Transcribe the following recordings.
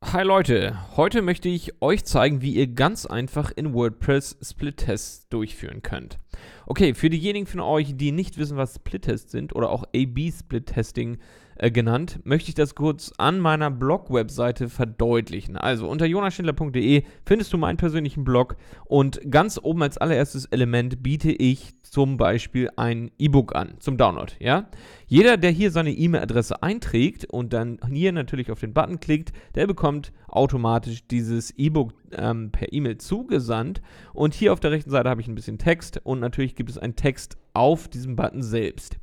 Hi Leute, heute möchte ich euch zeigen, wie ihr ganz einfach in WordPress Split-Tests durchführen könnt. Okay, für diejenigen von euch, die nicht wissen, was Split-Tests sind oder auch ab split testing äh, genannt, möchte ich das kurz an meiner Blog-Webseite verdeutlichen. Also unter jonaschindler.de findest du meinen persönlichen Blog und ganz oben als allererstes Element biete ich zum Beispiel ein E-Book an zum Download. Ja? Jeder, der hier seine E-Mail-Adresse einträgt und dann hier natürlich auf den Button klickt, der bekommt automatisch dieses E-Book ähm, per E-Mail zugesandt. Und hier auf der rechten Seite habe ich ein bisschen Text und natürlich gibt es einen Text auf diesem Button selbst.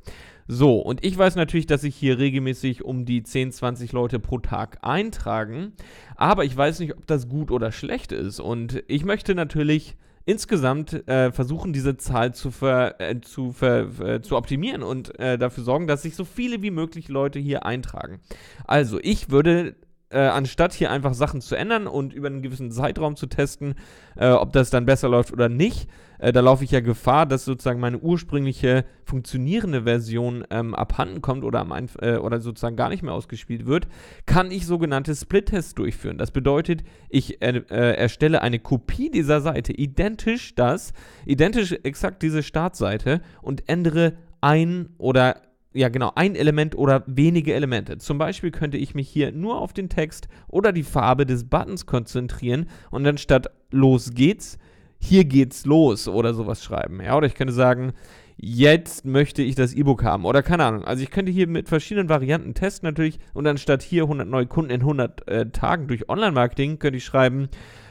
So, und ich weiß natürlich, dass sich hier regelmäßig um die 10, 20 Leute pro Tag eintragen, aber ich weiß nicht, ob das gut oder schlecht ist. Und ich möchte natürlich insgesamt äh, versuchen, diese Zahl zu, ver, äh, zu, ver, äh, zu optimieren und äh, dafür sorgen, dass sich so viele wie möglich Leute hier eintragen. Also, ich würde äh, anstatt hier einfach Sachen zu ändern und über einen gewissen Zeitraum zu testen, äh, ob das dann besser läuft oder nicht, äh, da laufe ich ja Gefahr, dass sozusagen meine ursprüngliche funktionierende Version ähm, abhanden kommt oder, am Einf äh, oder sozusagen gar nicht mehr ausgespielt wird, kann ich sogenannte Split-Tests durchführen. Das bedeutet, ich äh, erstelle eine Kopie dieser Seite, identisch das, identisch exakt diese Startseite und ändere ein oder ja genau, ein Element oder wenige Elemente. Zum Beispiel könnte ich mich hier nur auf den Text oder die Farbe des Buttons konzentrieren und dann statt los geht's, hier geht's los oder sowas schreiben. Ja, oder ich könnte sagen, jetzt möchte ich das E-Book haben oder keine Ahnung. Also ich könnte hier mit verschiedenen Varianten testen natürlich und dann statt hier 100 neue Kunden in 100 äh, Tagen durch Online-Marketing könnte ich schreiben,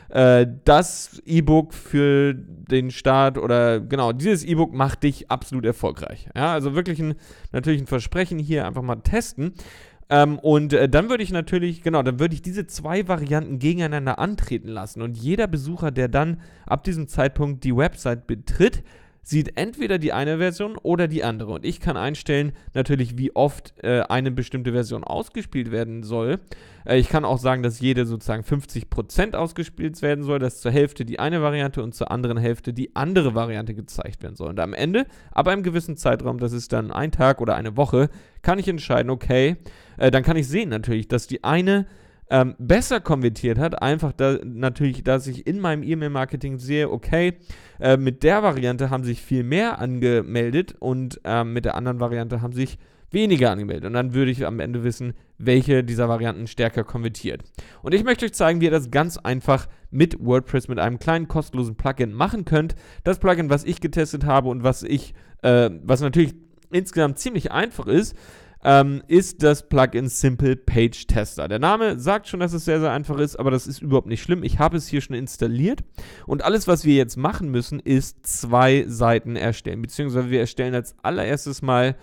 äh, das E-Book für den Start oder genau, dieses E-Book macht dich absolut erfolgreich. Ja, also wirklich ein, natürlich ein Versprechen hier einfach mal testen. Ähm, und äh, dann würde ich natürlich, genau, dann würde ich diese zwei Varianten gegeneinander antreten lassen. Und jeder Besucher, der dann ab diesem Zeitpunkt die Website betritt, sieht entweder die eine Version oder die andere. Und ich kann einstellen, natürlich, wie oft äh, eine bestimmte Version ausgespielt werden soll. Äh, ich kann auch sagen, dass jede sozusagen 50% ausgespielt werden soll, dass zur Hälfte die eine Variante und zur anderen Hälfte die andere Variante gezeigt werden soll. Und am Ende, ab einem gewissen Zeitraum, das ist dann ein Tag oder eine Woche, kann ich entscheiden, okay, äh, dann kann ich sehen natürlich, dass die eine Version ähm, besser konvertiert hat. Einfach da, natürlich, dass ich in meinem E-Mail-Marketing sehe, okay, äh, mit der Variante haben sich viel mehr angemeldet und ähm, mit der anderen Variante haben sich weniger angemeldet. Und dann würde ich am Ende wissen, welche dieser Varianten stärker konvertiert. Und ich möchte euch zeigen, wie ihr das ganz einfach mit WordPress mit einem kleinen kostenlosen Plugin machen könnt. Das Plugin, was ich getestet habe und was ich, äh, was natürlich insgesamt ziemlich einfach ist, ähm, ist das Plugin Simple Page Tester. Der Name sagt schon, dass es sehr, sehr einfach ist, aber das ist überhaupt nicht schlimm. Ich habe es hier schon installiert und alles, was wir jetzt machen müssen, ist zwei Seiten erstellen, beziehungsweise wir erstellen als allererstes mal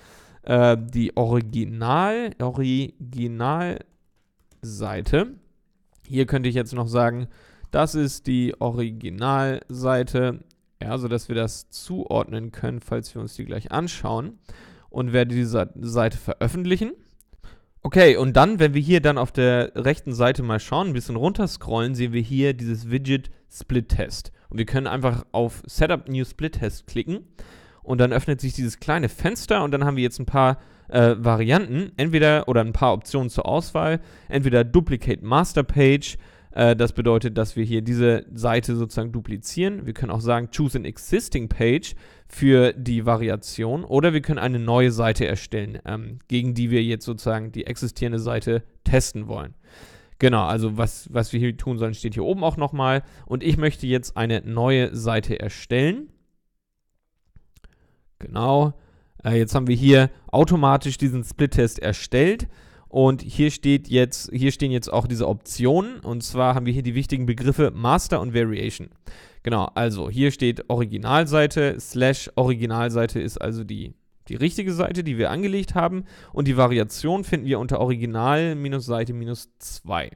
äh, die Original, Originalseite. Hier könnte ich jetzt noch sagen, das ist die Originalseite, ja, sodass wir das zuordnen können, falls wir uns die gleich anschauen und werde diese Seite veröffentlichen. Okay, und dann, wenn wir hier dann auf der rechten Seite mal schauen, ein bisschen runter scrollen, sehen wir hier dieses Widget Split Test. Und wir können einfach auf Setup New Split Test klicken und dann öffnet sich dieses kleine Fenster und dann haben wir jetzt ein paar äh, Varianten, entweder oder ein paar Optionen zur Auswahl, entweder Duplicate Master Page, äh, das bedeutet, dass wir hier diese Seite sozusagen duplizieren. Wir können auch sagen, choose an existing page für die Variation oder wir können eine neue Seite erstellen, ähm, gegen die wir jetzt sozusagen die existierende Seite testen wollen. Genau, also was, was wir hier tun sollen, steht hier oben auch nochmal. Und ich möchte jetzt eine neue Seite erstellen. Genau. Äh, jetzt haben wir hier automatisch diesen Split-Test erstellt. Und hier steht jetzt, hier stehen jetzt auch diese Optionen. Und zwar haben wir hier die wichtigen Begriffe Master und Variation. Genau, also hier steht Originalseite, slash Originalseite ist also die, die richtige Seite, die wir angelegt haben. Und die Variation finden wir unter Original-Seite-2.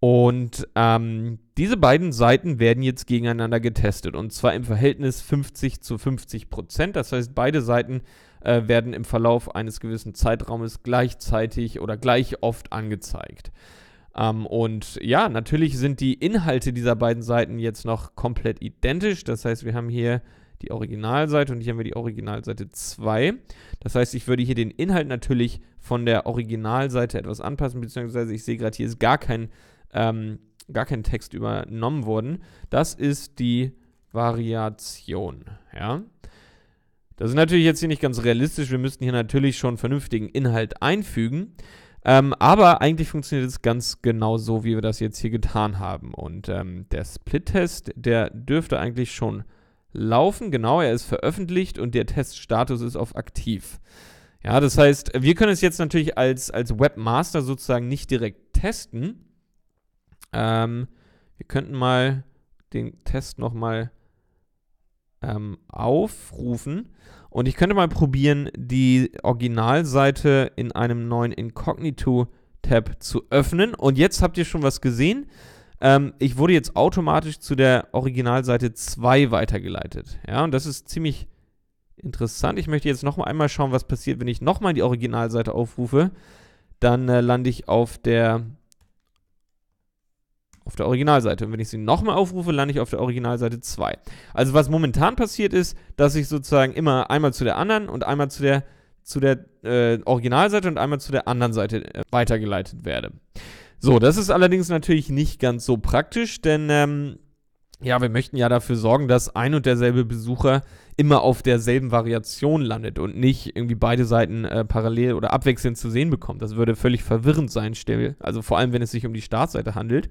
Und ähm, diese beiden Seiten werden jetzt gegeneinander getestet. Und zwar im Verhältnis 50 zu 50 Prozent. Das heißt, beide Seiten äh, werden im Verlauf eines gewissen Zeitraumes gleichzeitig oder gleich oft angezeigt. Ähm, und ja, natürlich sind die Inhalte dieser beiden Seiten jetzt noch komplett identisch. Das heißt, wir haben hier die Originalseite und hier haben wir die Originalseite 2. Das heißt, ich würde hier den Inhalt natürlich von der Originalseite etwas anpassen, beziehungsweise ich sehe gerade, hier ist gar kein, ähm, gar kein Text übernommen worden. Das ist die Variation. Ja? Das ist natürlich jetzt hier nicht ganz realistisch. Wir müssten hier natürlich schon vernünftigen Inhalt einfügen. Ähm, aber eigentlich funktioniert es ganz genau so, wie wir das jetzt hier getan haben. Und ähm, der Split-Test, der dürfte eigentlich schon laufen. Genau, er ist veröffentlicht und der Teststatus ist auf aktiv. Ja, das heißt, wir können es jetzt natürlich als, als Webmaster sozusagen nicht direkt testen. Ähm, wir könnten mal den Test nochmal mal ähm, aufrufen. Und ich könnte mal probieren, die Originalseite in einem neuen Incognito-Tab zu öffnen. Und jetzt habt ihr schon was gesehen. Ähm, ich wurde jetzt automatisch zu der Originalseite 2 weitergeleitet. Ja, und das ist ziemlich interessant. Ich möchte jetzt noch einmal schauen, was passiert, wenn ich nochmal die Originalseite aufrufe. Dann äh, lande ich auf der auf der Originalseite. Und wenn ich sie nochmal aufrufe, lande ich auf der Originalseite 2. Also was momentan passiert ist, dass ich sozusagen immer einmal zu der anderen und einmal zu der, zu der äh, Originalseite und einmal zu der anderen Seite äh, weitergeleitet werde. So, das ist allerdings natürlich nicht ganz so praktisch, denn ähm, ja, wir möchten ja dafür sorgen, dass ein und derselbe Besucher immer auf derselben Variation landet und nicht irgendwie beide Seiten äh, parallel oder abwechselnd zu sehen bekommt. Das würde völlig verwirrend sein, still. Also vor allem, wenn es sich um die Startseite handelt.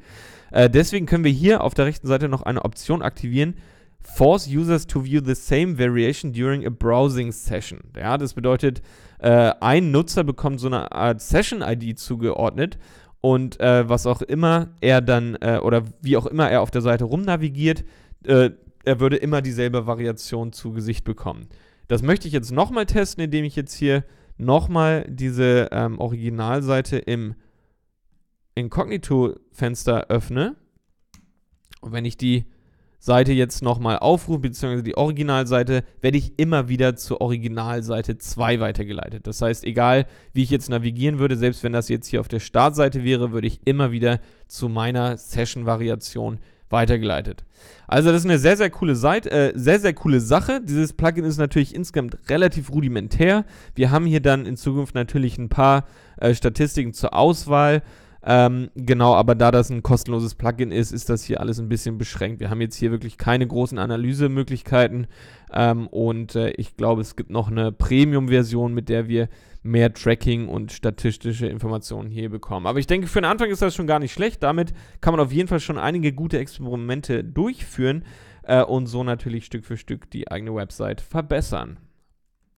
Äh, deswegen können wir hier auf der rechten Seite noch eine Option aktivieren. Force users to view the same variation during a browsing session. Ja, das bedeutet, äh, ein Nutzer bekommt so eine Art Session-ID zugeordnet und äh, was auch immer er dann äh, oder wie auch immer er auf der Seite rumnavigiert, äh, er würde immer dieselbe Variation zu Gesicht bekommen. Das möchte ich jetzt nochmal testen, indem ich jetzt hier nochmal diese ähm, Originalseite im Inkognito-Fenster öffne. Und wenn ich die Seite jetzt nochmal aufrufen, beziehungsweise die Originalseite, werde ich immer wieder zur Originalseite 2 weitergeleitet. Das heißt, egal wie ich jetzt navigieren würde, selbst wenn das jetzt hier auf der Startseite wäre, würde ich immer wieder zu meiner Session-Variation weitergeleitet. Also das ist eine sehr, sehr coole Seite, äh, sehr, sehr coole Sache. Dieses Plugin ist natürlich insgesamt relativ rudimentär. Wir haben hier dann in Zukunft natürlich ein paar äh, Statistiken zur Auswahl. Ähm, genau, aber da das ein kostenloses Plugin ist, ist das hier alles ein bisschen beschränkt. Wir haben jetzt hier wirklich keine großen Analysemöglichkeiten ähm, und äh, ich glaube, es gibt noch eine Premium-Version, mit der wir mehr Tracking und statistische Informationen hier bekommen. Aber ich denke, für den Anfang ist das schon gar nicht schlecht. Damit kann man auf jeden Fall schon einige gute Experimente durchführen äh, und so natürlich Stück für Stück die eigene Website verbessern.